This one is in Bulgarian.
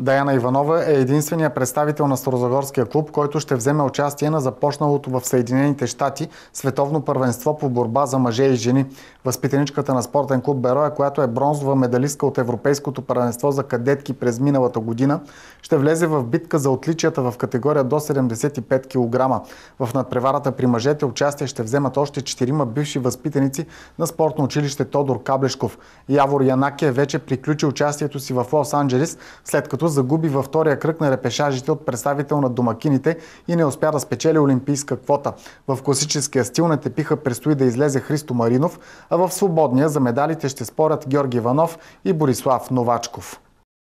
Даяна Иванова е единствения представител на Старозагорския клуб, който ще вземе участие на започналото в Съединените щати световно първенство по борба за мъже и жени. Възпитаничката на спортен клуб Бероя, която е бронзова медалистка от Европейското първенство за кадетки през миналата година, ще влезе в битка за отличията в категория до 75 кг. В надпреварата при мъжете участие ще вземат още 4 бивши възпитаници на спортно училище Тодор Каблешков. Явор Янаки е вече приключи участието си в лос анджелес след като загуби във втория кръг на репешажите от представител на домакините и не успя да спечели олимпийска квота. В класическия стил на тепиха предстои да излезе Христо Маринов, а в свободния за медалите ще спорят Георги Иванов и Борислав Новачков.